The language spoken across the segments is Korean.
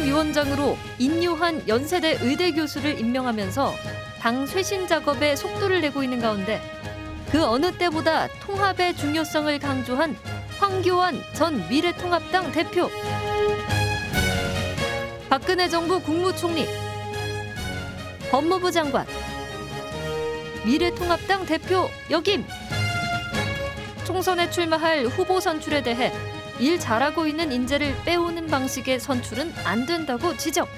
선위원장으로 인요한 연세대 의대 교수를 임명하면서 당 쇄신 작업에 속도를 내고 있는 가운데 그 어느 때보다 통합의 중요성을 강조한 황교안 전 미래통합당 대표. 박근혜 정부 국무총리, 법무부 장관, 미래통합당 대표 역임. 총선에 출마할 후보 선출에 대해 일 잘하고 있는 인재를 빼오는 방식의 선출은 안 된다고 지적.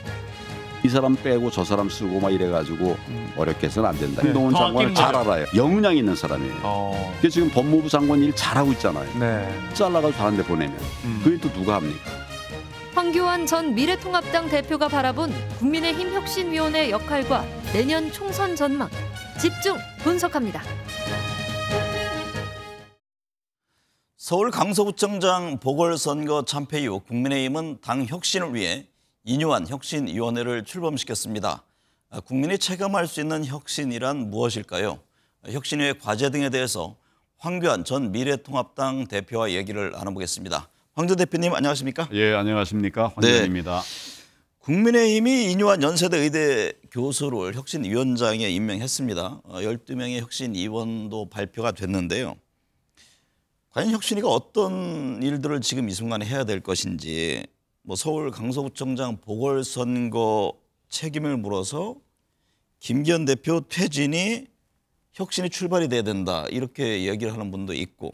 이 사람 빼고 저 사람 쓰고 막 이래가지고 음. 어렵게 해서는 안 된다. 한동훈 네. 장관을 잘 알아요. 영향 있는 사람이에요. 어. 그게 지금 법무부 장관 일 잘하고 있잖아요. 네. 잘라가지고 다른 데 보내면 음. 그게 또 누가 합니까? 황교안 전 미래통합당 대표가 바라본 국민의힘 혁신위원회 역할과 내년 총선 전망 집중 분석합니다. 서울 강서구청장 보궐선거 참패 이후 국민의힘은 당 혁신을 위해 인유한 혁신위원회를 출범시켰습니다. 아, 국민이 체감할 수 있는 혁신이란 무엇일까요? 혁신의 과제 등에 대해서 황교안 전 미래통합당 대표와 얘기를 나눠보겠습니다. 황교 대표님 안녕하십니까? 예, 안녕하십니까? 황교안입니다. 네. 국민의힘이 인유한 연세대 의대 교수를 혁신위원장에 임명했습니다. 12명의 어, 혁신위원도 발표가 됐는데요. 과연 혁신위가 어떤 일들을 지금 이 순간에 해야 될 것인지 뭐 서울 강서구청장 보궐선거 책임을 물어서 김기현 대표 퇴진이 혁신이 출발이 돼야 된다 이렇게 얘기를 하는 분도 있고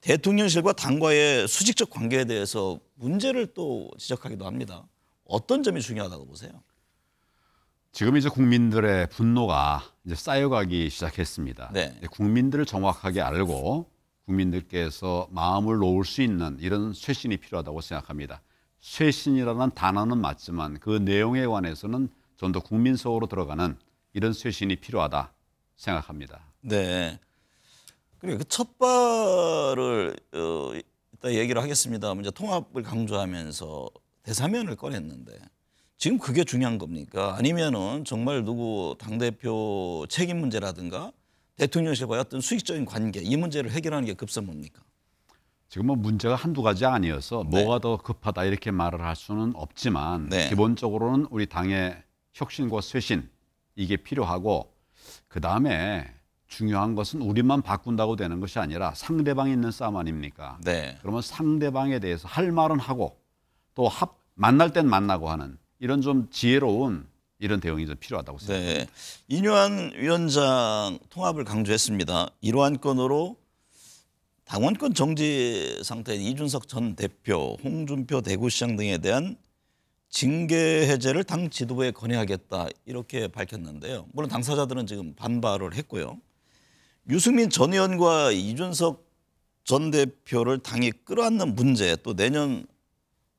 대통령실과 당과의 수직적 관계에 대해서 문제를 또 지적하기도 합니다. 어떤 점이 중요하다고 보세요? 지금 이제 국민들의 분노가 이제 쌓여가기 시작했습니다. 네. 국민들을 정확하게 알고 국민들께서 마음을 놓을 수 있는 이런 쇄신이 필요하다고 생각합니다. 쇄신이라는 단어는 맞지만 그 내용에 관해서는 좀 더 국민성으로 들어가는 이런 쇄신이 필요하다 생각합니다. 네. 그리고 그 첫발을 어, 이따 얘기를 하겠습니다. 먼저 통합을 강조하면서 대사면을 꺼냈는데 지금 그게 중요한 겁니까? 아니면은 정말 누구 당 대표 책임 문제라든가 대통령실과의 어떤 수익적인 관계 이 문제를 해결하는 게 급선무입니까? 지금 뭐 문제가 한두 가지 아니어서 네. 뭐가 더 급하다 이렇게 말을 할 수는 없지만 네. 기본적으로는 우리 당의 혁신과 쇄신 이게 필요하고 그 다음에 중요한 것은 우리만 바꾼다고 되는 것이 아니라 상대방이 있는 싸움 아닙니까? 네. 그러면 상대방에 대해서 할 말은 하고 또 합, 만날 땐 만나고 하는 이런 좀 지혜로운 이런 대응이 좀 필요하다고 네. 생각합니다. 네. 이뇨한 위원장 통합을 강조했습니다. 이러한 건으로 당원권 정지 상태인 이준석 전 대표, 홍준표 대구시장 등에 대한 징계 해제를 당 지도부에 건의하겠다 이렇게 밝혔는데요. 물론 당사자들은 지금 반발을 했고요. 유승민 전 의원과 이준석 전 대표를 당이 끌어안는 문제 또 내년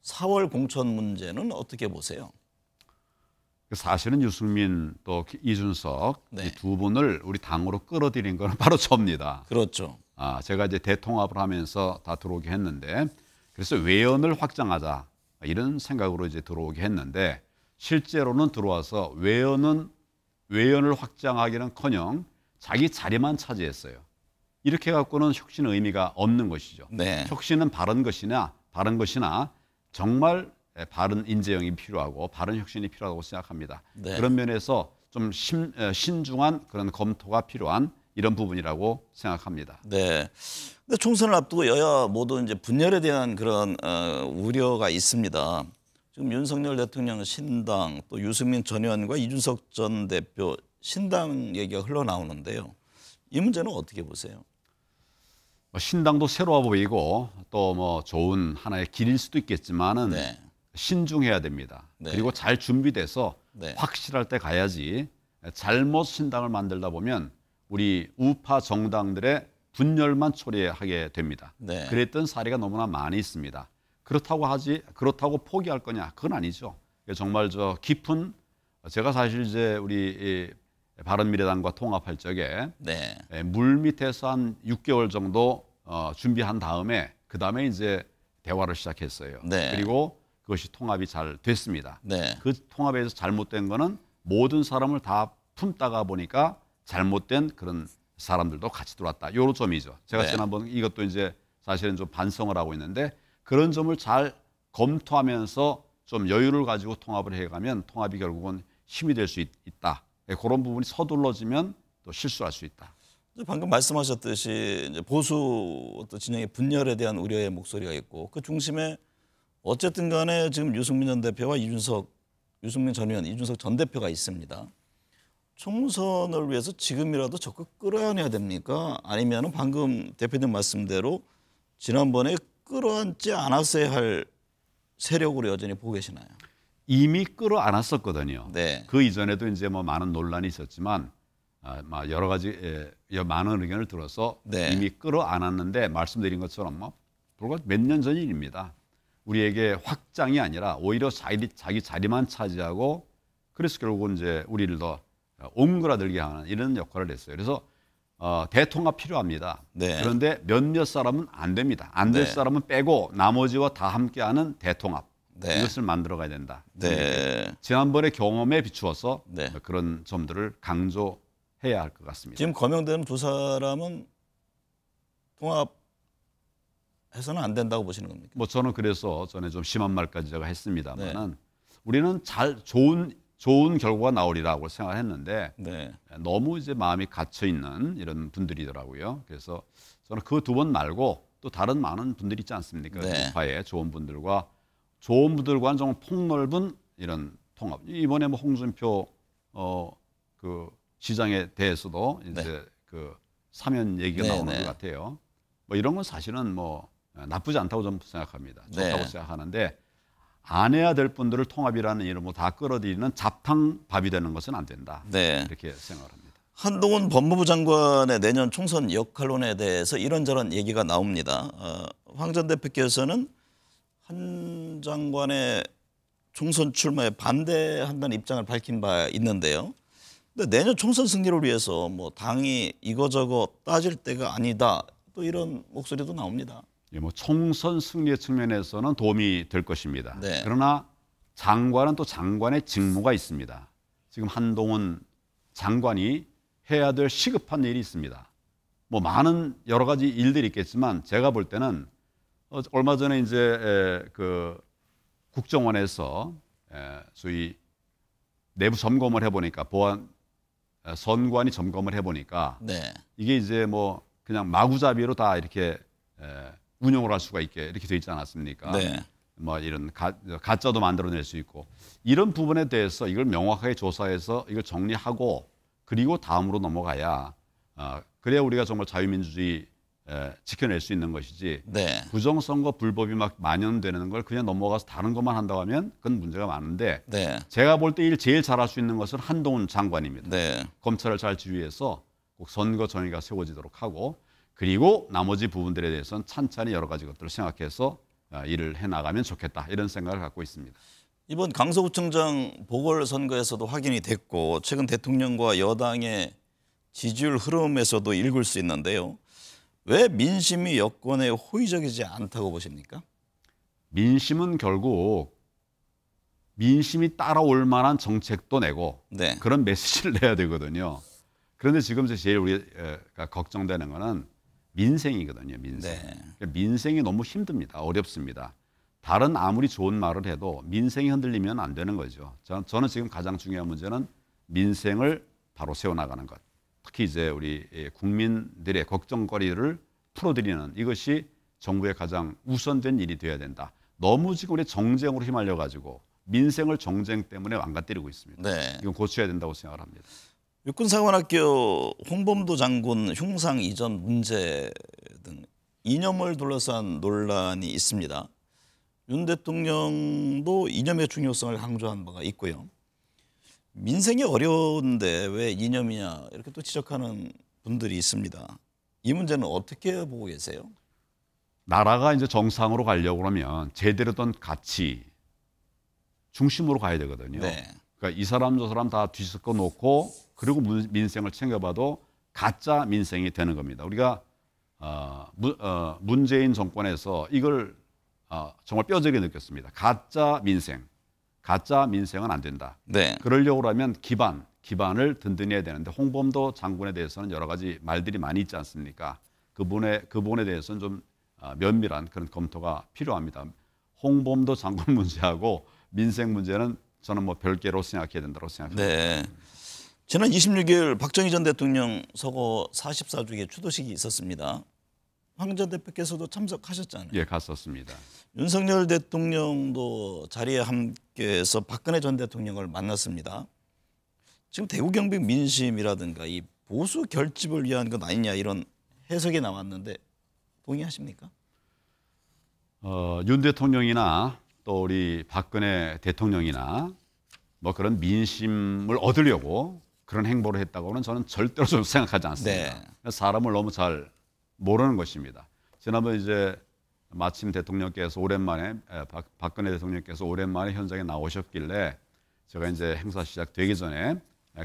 4월 공천 문제는 어떻게 보세요? 그 사실은 유승민 또 이준석 네. 두 분을 우리 당으로 끌어들인 거는 바로 접니다. 그렇죠. 아, 제가 이제 대통합을 하면서 다 들어오게 했는데 그래서 외연을 확장하자 이런 생각으로 이제 들어오게 했는데 실제로는 들어와서 외연은 외연을 확장하기는커녕 자기 자리만 차지했어요. 이렇게 갖고는 혁신 의미가 없는 것이죠. 네. 혁신은 바른 것이나 바른 것이나 정말 예, 바른 인재영이 필요하고 바른 혁신이 필요하다고 생각합니다. 네. 그런 면에서 좀 신, 어, 신중한 그런 검토가 필요한 이런 부분이라고 생각합니다. 네. 근데 총선을 앞두고 여야 모두 이제 분열에 대한 그런 어, 우려가 있습니다. 지금 윤석열 대통령 신당 또 유승민 전 의원과 이준석 전 대표 신당 얘기가 흘러나오는데요. 이 문제는 어떻게 보세요? 뭐 신당도 새로워 보이고 또 뭐 좋은 하나의 길일 수도 있겠지만은 네. 신중해야 됩니다. 네. 그리고 잘 준비돼서 네. 확실할 때 가야지 잘못 신당을 만들다 보면 우리 우파 정당들의 분열만 초래하게 됩니다. 네. 그랬던 사례가 너무나 많이 있습니다. 그렇다고 하지 그렇다고 포기할 거냐? 그건 아니죠. 정말 저 깊은 제가 사실 이제 우리 바른미래당과 통합할 적에 네. 예, 물 밑에서 한 6개월 정도 어, 준비한 다음에 그 다음에 이제 대화를 시작했어요. 네. 그리고 그것이 통합이 잘 됐습니다. 네. 그 통합에서 잘못된 거는 모든 사람을 다 품다가 보니까 잘못된 그런 사람들도 같이 들어왔다. 요런 점이죠. 제가 네. 지난번 이것도 이제 사실은 좀 반성을 하고 있는데 그런 점을 잘 검토하면서 좀 여유를 가지고 통합을 해가면 통합이 결국은 힘이 될 수 있다. 예, 그런 부분이 서둘러지면 또 실수할 수 있다. 방금 말씀하셨듯이 보수 진영의 분열에 대한 우려의 목소리가 있고 그 중심에 어쨌든 간에 지금 유승민 전 대표와 이준석, 유승민 전 의원, 이준석 전 대표가 있습니다. 총선을 위해서 지금이라도 적극 끌어안아야 됩니까? 아니면 은 방금 대표님 말씀대로 지난번에 끌어안지 않았어야 할 세력으로 여전히 보고 계시나요? 이미 끌어안았었거든요. 네. 그 이전에도 이제 뭐 많은 논란이 있었지만 아, 여러 가지 예, 많은 의견을 들어서 네. 이미 끌어안았는데 말씀드린 것처럼 뭐 불과 몇년전입니다 우리에게 확장이 아니라 오히려 자기, 자기 자리만 차지하고 그래서 결국은 이제 우리를 더 옹그라들게 어, 하는 이런 역할을 했어요. 그래서 어, 대통합 필요합니다. 네. 그런데 몇몇 사람은 안 됩니다. 안될 네. 사람은 빼고 나머지와 다 함께하는 대통합 네. 이것을 만들어가야 된다. 네. 지난번의 경험에 비추어서 네. 그런 점들을 강조해야 할 것 같습니다. 지금 거명되두 사람은 통합 해서는 안 된다고 보시는 겁니까? 뭐 저는 그래서 전에 좀 심한 말까지 제가 했습니다만은 네. 우리는 잘 좋은 좋은 결과가 나오리라고 생각했는데 네. 너무 이제 마음이 갇혀 있는 이런 분들이더라고요. 그래서 저는 그 두 번 말고 또 다른 많은 분들이 있지 않습니까? 네. 파에 좋은 분들과 좋은 분들과는 정 폭넓은 이런 통합. 이번에 뭐 홍준표 어그 시장에 대해서도 이제 네. 그 사면 얘기가 네, 나오는 것 네. 같아요. 뭐 이런 건 사실은 뭐 어, 나쁘지 않다고 저는 생각합니다. 네. 좋다고 네. 생각하는데 안 해야 될 분들을 통합이라는 이름으로 다 끌어들이는 잡탕밥이 되는 것은 안 된다. 네. 이렇게 생각합니다. 한동훈 법무부 장관의 내년 총선 역할론에 대해서 이런저런 얘기가 나옵니다. 어, 황 전 대표께서는 한 장관의 총선 출마에 반대한다는 입장을 밝힌 바 있는데요. 근데 내년 총선 승리를 위해서 뭐 당이 이거저거 따질 때가 아니다. 또 이런 목소리도 나옵니다. 예, 뭐 총선 승리의 측면에서는 도움이 될 것입니다. 네. 그러나 장관은 또 장관의 직무가 있습니다. 지금 한동훈 장관이 해야 될 시급한 일이 있습니다. 뭐 많은 여러 가지 일들이 있겠지만 제가 볼 때는 어, 얼마 전에 이제 그 국정원에서 소위 내부 점검을 해보니까 보안 선관위 점검을 해보니까 네. 이게 이제 뭐 그냥 마구잡이로 다 이렇게 운영을 할 수가 있게 이렇게 돼 있지 않았습니까? 네. 뭐 이런 가, 가짜도 만들어낼 수 있고 이런 부분에 대해서 이걸 명확하게 조사해서 이걸 정리하고 그리고 다음으로 넘어가야 어, 그래야 우리가 정말 자유민주주의 에, 지켜낼 수 있는 것이지 네. 부정선거 불법이 막 만연되는 걸 그냥 넘어가서 다른 것만 한다고 하면 그건 문제가 많은데 네. 제가 볼 때 일 제일 잘할 수 있는 것은 한동훈 장관입니다. 네. 검찰을 잘 지휘해서 꼭 선거 정의가 세워지도록 하고 그리고 나머지 부분들에 대해서는 찬찬히 여러 가지 것들을 생각해서 아, 일을 해나가면 좋겠다 이런 생각을 갖고 있습니다. 이번 강서구청장 보궐선거에서도 확인이 됐고 최근 대통령과 여당의 지지율 흐름에서도 읽을 수 있는데요. 왜 민심이 여권에 호의적이지 않다고 보십니까? 민심은 결국 민심이 따라올 만한 정책도 내고 네. 그런 메시지를 내야 되거든요. 그런데 지금 제일 우리가 걱정되는 거는 민생이거든요. 민생. 네. 그러니까 민생이 너무 힘듭니다. 어렵습니다. 다른 아무리 좋은 말을 해도 민생이 흔들리면 안 되는 거죠. 저는 지금 가장 중요한 문제는 민생을 바로 세워나가는 것. 특히 이제 우리 예, 국민들의 걱정거리를 풀어드리는 이것이 정부의 가장 우선된 일이 되어야 된다. 너무 지금 우리 정쟁으로 휘말려 가지고 민생을 정쟁 때문에 망가때리고 있습니다. 네. 이건 고쳐야 된다고 생각을 합니다. 육군사관학교 홍범도 장군 흉상 이전 문제 등 이념을 둘러싼 논란이 있습니다. 윤 대통령도 이념의 중요성을 강조한 바가 있고요. 민생이 어려운데 왜 이념이냐 이렇게 또 지적하는 분들이 있습니다. 이 문제는 어떻게 보고 계세요? 나라가 이제 정상으로 가려고 그러면 제대로 된 가치 중심으로 가야 되거든요. 네. 그러니까 이 사람 저 사람 다 뒤섞어 놓고 그리고 민생을 챙겨봐도 가짜 민생이 되는 겁니다. 우리가 어, 무, 어, 문재인 정권에서 이걸 어, 정말 뼈저리게 느꼈습니다. 가짜 민생, 가짜 민생은 안 된다. 네. 그러려고 하면 기반, 기반을 든든히 해야 되는데 홍범도 장군에 대해서는 여러 가지 말들이 많이 있지 않습니까? 그분의 그분에 대해서는 좀 어, 면밀한 그런 검토가 필요합니다. 홍범도 장군 문제하고 민생 문제는 저는 뭐 별개로 생각해야 된다고 생각합니다. 네. 지난 26일 박정희 전 대통령 서거 4 4주기 추도식이 있었습니다. 황 전 대표께서도 참석하셨잖아요. 예, 갔었습니다. 윤석열 대통령도 자리에 함께해서 박근혜 전 대통령을 만났습니다. 지금 대구 경북 민심이라든가 이 보수 결집을 위한 것 아니냐 이런 해석이 나왔는데 동의하십니까? 어, 윤 대통령이나 또 우리 박근혜 대통령이나 뭐 그런 민심을 얻으려고 그런 행보를 했다고는 저는 절대로 좀 생각하지 않습니다. 네. 사람을 너무 잘 모르는 것입니다. 지난번 이제 마침 대통령께서 오랜만에 박, 박근혜 대통령께서 오랜만에 현장에 나오셨길래 제가 이제 행사 시작되기 전에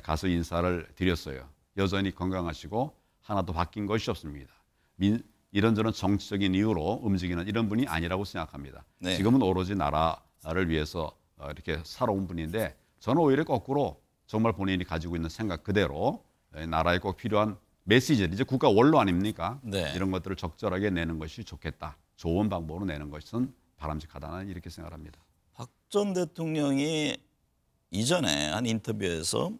가서 인사를 드렸어요. 여전히 건강하시고 하나도 바뀐 것이 없습니다. 민, 이런저런 정치적인 이유로 움직이는 이런 분이 아니라고 생각합니다. 네. 지금은 오로지 나라를 위해서 어, 이렇게 살아온 분인데 저는 오히려 거꾸로 정말 본인이 가지고 있는 생각 그대로 예, 나라에 꼭 필요한 메시지 이제 국가 원로 아닙니까? 네. 이런 것들을 적절하게 내는 것이 좋겠다. 좋은 방법으로 내는 것은 바람직하다는 이렇게 생각합니다. 박 전 대통령이 이전에 한 인터뷰에서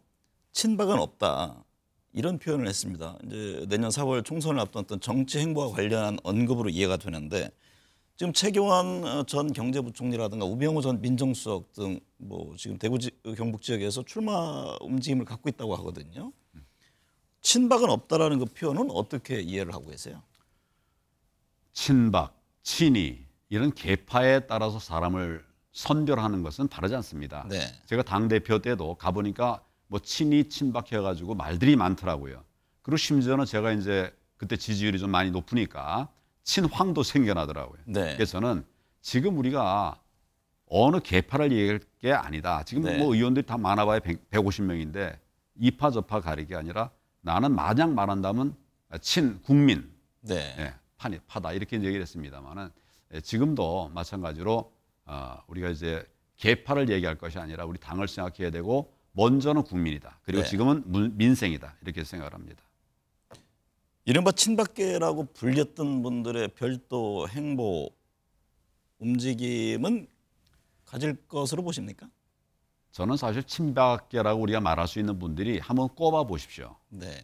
친박은 없다. 이런 표현을 했습니다. 이제 내년 4월 총선을 앞둔 정치 행보와 관련한 언급으로 이해가 되는데 지금 최경환 어, 전 경제부총리라든가 우병우 전 민정수석 등 뭐 지금 대구 지, 경북 지역에서 출마 움직임을 갖고 있다고 하거든요. 친박은 없다라는 그 표현은 어떻게 이해를 하고 계세요? 친박, 친이 이런 계파에 따라서 사람을 선별하는 것은 다르지 않습니다. 네. 제가 당 대표 때도 가보니까 뭐 친이 친박해가지고 말들이 많더라고요. 그리고 심지어는 제가 이제 그때 지지율이 좀 많이 높으니까 친황도 생겨나더라고요. 네. 그래서는 지금 우리가 어느 개파를 얘기할 게 아니다. 지금 네. 뭐 의원들이 다 많아봐야 100, 150명인데 이파 저파 가리기 아니라 나는 마냥 말한다면 친 국민 네. 예, 판이 파다 이렇게 얘기를 했습니다만은 예, 지금도 마찬가지로 어, 우리가 이제 개파를 얘기할 것이 아니라 우리 당을 생각해야 되고 먼저는 국민이다. 그리고 네. 지금은 민생이다. 이렇게 생각을 합니다. 이른바 친박계라고 불렸던 분들의 별도 행보 움직임은 가질 것으로 보십니까? 저는 사실 친박계라고 우리가 말할 수 있는 분들이 한번 꼽아 보십시오. 네.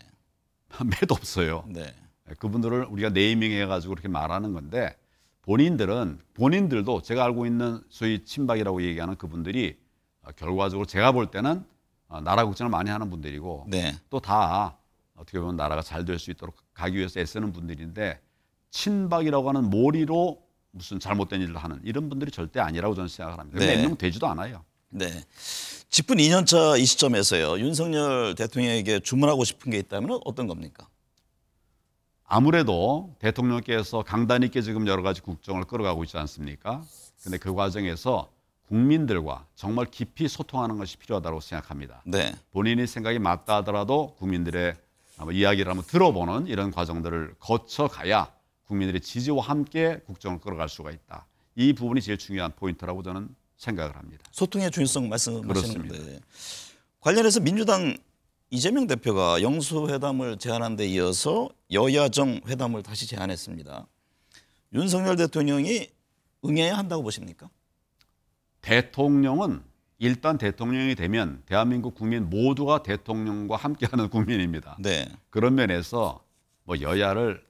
몇도 없어요. 네. 네. 그분들을 우리가 네이밍해 가지고 그렇게 말하는 건데 본인들은 본인들도 제가 알고 있는 소위 친박이라고 얘기하는 그분들이 어, 결과적으로 제가 볼 때는 어, 나라 걱정을 많이 하는 분들이고 네. 또다 어떻게 보면 나라가 잘 될 수 있도록 가기 위해서 애쓰는 분들인데 친박이라고 하는 몰이로 무슨 잘못된 일을 하는 이런 분들이 절대 아니라고 저는 생각을 합니다. 네. 몇명 되지도 않아요. 네. 직분 2년차 이 시점에서요. 윤석열 대통령에게 주문하고 싶은 게 있다면 어떤 겁니까? 아무래도 대통령께서 강단 있게 지금 여러 가지 국정을 끌어가고 있지 않습니까? 근데 그 과정에서 국민들과 정말 깊이 소통하는 것이 필요하다고 생각합니다. 네. 본인이 생각이 맞다 하더라도 국민들의 이야기를 한번 들어보는 이런 과정들을 거쳐가야 국민들의 지지와 함께 국정을 끌어갈 수가 있다. 이 부분이 제일 중요한 포인트라고 저는 생각을 합니다. 소통의 중요성 말씀하시는 건데 관련해서 민주당 이재명 대표가 영수회담을 제안한 데 이어서 여야정 회담을 다시 제안했습니다. 윤석열 대통령이 응해야 한다고 보십니까? 대통령은 일단 대통령이 되면 대한민국 국민 모두가 대통령과 함께하는 국민입니다. 네. 그런 면에서 뭐 여야를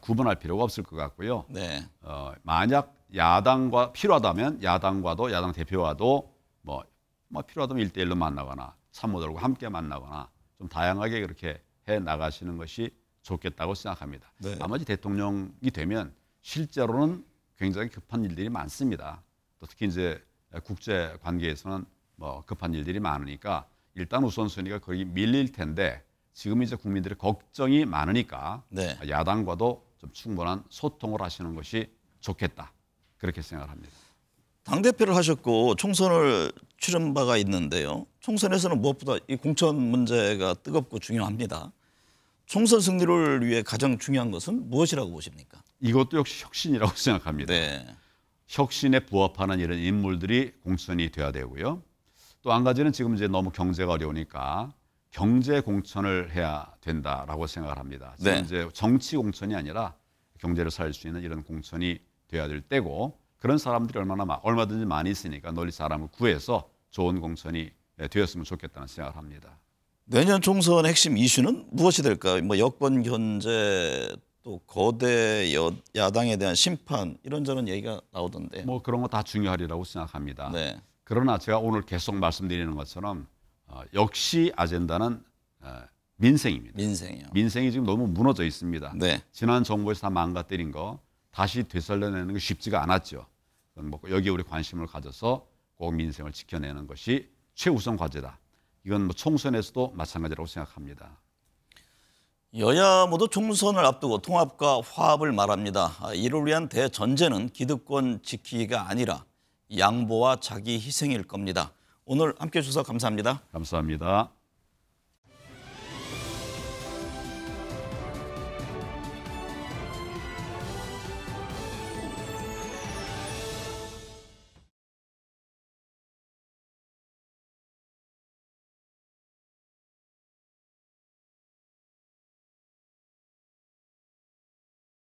구분할 필요가 없을 것 같고요. 네. 어, 만약 야당과 필요하다면 야당과도 야당 대표와도 뭐, 뭐 필요하다면 일대일로 만나거나 참모들과 함께 만나거나 좀 다양하게 그렇게 해 나가시는 것이 좋겠다고 생각합니다. 네. 나머지 대통령이 되면 실제로는 굉장히 급한 일들이 많습니다. 또 특히 이제 예, 국제 관계에서는 뭐 급한 일들이 많으니까 일단 우선순위가 거의 밀릴 텐데 지금 이제 국민들의 걱정이 많으니까 네. 야당과도 좀 충분한 소통을 하시는 것이 좋겠다 그렇게 생각을 합니다. 당 대표를 하셨고 총선을 출연 바가 있는데요. 총선에서는 무엇보다 이 공천 문제가 뜨겁고 중요합니다. 총선 승리를 위해 가장 중요한 것은 무엇이라고 보십니까? 이것도 역시 혁신이라고 생각합니다. 네. 혁신에 부합하는 이런 인물들이 공천이 돼야 되고요. 또 한 가지는 지금 이제 너무 경제가 어려우니까 경제 공천을 해야 된다라고 생각을 합니다. 네. 이제 정치 공천이 아니라 경제를 살 수 있는 이런 공천이 돼야 될 때고 그런 사람들이 얼마나 얼마든지 많이 있으니까 널리 사람을 구해서 좋은 공천이 예, 되었으면 좋겠다는 생각을 합니다. 내년 총선 핵심 이슈는 무엇이 될까? 뭐 여권 견제 또 거대 여, 야당에 대한 심판 이런저런 얘기가 나오던데. 뭐 그런 거 다 중요하리라고 생각합니다. 네. 그러나 제가 오늘 계속 말씀드리는 것처럼 어, 역시 아젠다는 어, 민생입니다. 민생이요. 민생이 지금 너무 무너져 있습니다. 네. 지난 정부에서 다 망가뜨린 거 다시 되살려내는 게 쉽지가 않았죠. 뭐여기 우리 관심을 가져서 꼭 민생을 지켜내는 것이 최우선 과제다. 이건 뭐 총선에서도 마찬가지라고 생각합니다. 여야 모두 총선을 앞두고 통합과 화합을 말합니다. 아, 이를 위한 대전제는 기득권 지키기가 아니라 양보와 자기 희생일 겁니다. 오늘 함께 해주셔서 감사합니다. 감사합니다.